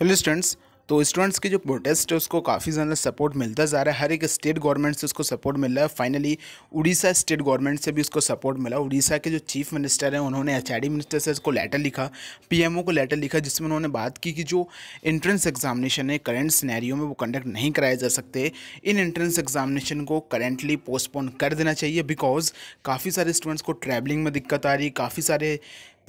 hello students तो students की जो प्रोटेस्ट है उसको काफ़ी ज़्यादा सपोर्ट मिलता जा रहा है हर एक स्टेट गवर्नमेंट से उसको सपोर्ट मिल रहा है फाइनली उड़ीसा स्टेट गवर्नमेंट से भी उसको सपोर्ट मिला उड़ीसा के जो चीफ मिनिस्टर हैं उन्होंने एच मिनिस्टर से उसको लेटर लिखा पीएमओ को लेटर लिखा जिसमें उन्होंने बात की कि जो एंट्रेंस एग्जामिनेशन है करेंट सिनेरियो में वो कंडक्ट नहीं कराए जा सकते इन एंट्रेंस एग्जामिनेशन को करेंटली पोस्टपोन कर देना चाहिए बिकॉज काफ़ी सारे स्टूडेंट्स को ट्रैवलिंग में दिक्कत आ रही काफ़ी सारे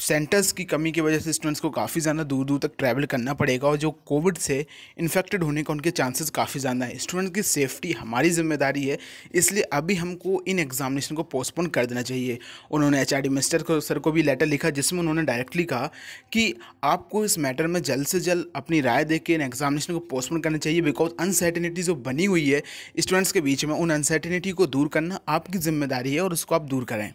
सेंटर्स की कमी की वजह से स्टूडेंट्स को काफ़ी ज़्यादा दूर दूर तक ट्रैवल करना पड़ेगा और जो कोविड से इन्फेक्टेड होने का उनके चांसेस काफ़ी ज़्यादा है स्टूडेंट्स की सेफ्टी हमारी जिम्मेदारी है इसलिए अभी हमको इन एग्जामिनेशन को पोस्टपोन कर देना चाहिए उन्होंने एच आर मिनिस्टर को सर को भी लेटर लिखा जिसमें उन्होंने डायरेक्टली कहा कि आपको इस मैटर में जल्द से जल्द अपनी राय दे इन एग्जामिनेशन को पोस्टपोन करना चाहिए बिकॉज अनसर्टिनिटी जो बनी हुई है स्टूडेंट्स के बीच में उन अनसर्टिनिटी को दूर करना आपकी जिम्मेदारी है और उसको आप दूर करें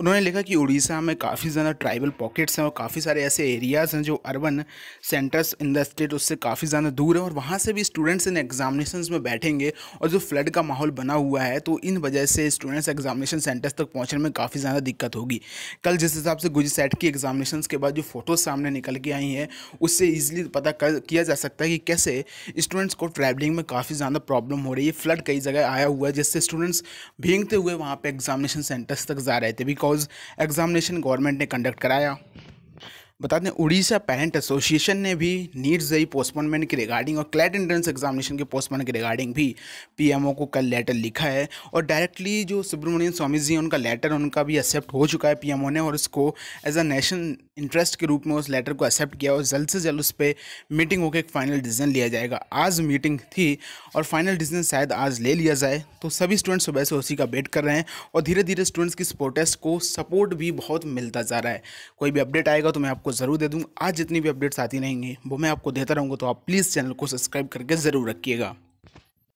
उन्होंने लिखा कि उड़ीसा में काफ़ी ज़्यादा ट्राइबल पॉकेट्स हैं और काफ़ी सारे ऐसे एरियाज़ हैं जो urban centres in the state उससे काफ़ी ज़्यादा दूर है और वहाँ से भी स्टूडेंट्स इन एग्जामिनेशन में बैठेंगे और जो फ्लड का माहौल बना हुआ है तो इन वजह से स्टूडेंट्स एग्जामिनेशन सेंटर्स तक पहुँचने में काफ़ी ज़्यादा दिक्कत होगी कल जिस हिसाब से गुज सेट की एग्जामिनेशन के बाद जो फ़ोटोज़ सामने निकल के आई हैं उससे ईजिली पता कर, किया जा सकता है कि कैसे स्टूडेंट्स को ट्रैवलिंग में काफ़ी ज़्यादा प्रॉब्लम हो रही है फ्लड कई जगह आया हुआ है जिससे स्टूडेंट्स भींगते हुए वहाँ पर एग्जामिनेशन सेंटर्स तक जा रहे थे बिकॉज कॉज एग्जामिनेशन गवर्नमेंट ने कंडक्ट कराया बता दें उड़ीसा पेरेंट एसोसिएशन ने भी नीट जई पोस्टपोनमेंट के रिगार्डिंग और क्लैट एंट्रेंस एग्जामिनेशन के पोस्टपोन की रिगार्डिंग भी पीएमओ को कल लेटर लिखा है और डायरेक्टली जो सुब्रमण्यम स्वामी जी हैं उनका लेटर उनका भी एक्सेप्ट हो चुका है पीएमओ ने और इसको एज अ नेशन इंटरेस्ट के रूप में उस लेटर को एक्सेप्ट किया और जल्द से जल्द उस पर मीटिंग होकर एक फ़ाइनल डिसीजन लिया जाएगा आज मीटिंग थी और फाइनल डिसीजन शायद आज ले लिया जाए तो सभी स्टूडेंट्स सुबह से उसी का वेट कर रहे हैं और धीरे धीरे स्टूडेंट्स की सपोर्टर्स को सपोर्ट भी बहुत मिलता जा रहा है कोई भी अपडेट आएगा तो मैं आपको ज़रूर दे दूँ आज जितनी भी अपडेट्स आती रहेंगी वो मैं आपको देता रहूँगा तो आप प्लीज़ चैनल को सब्सक्राइब करके ज़रूर रखिएगा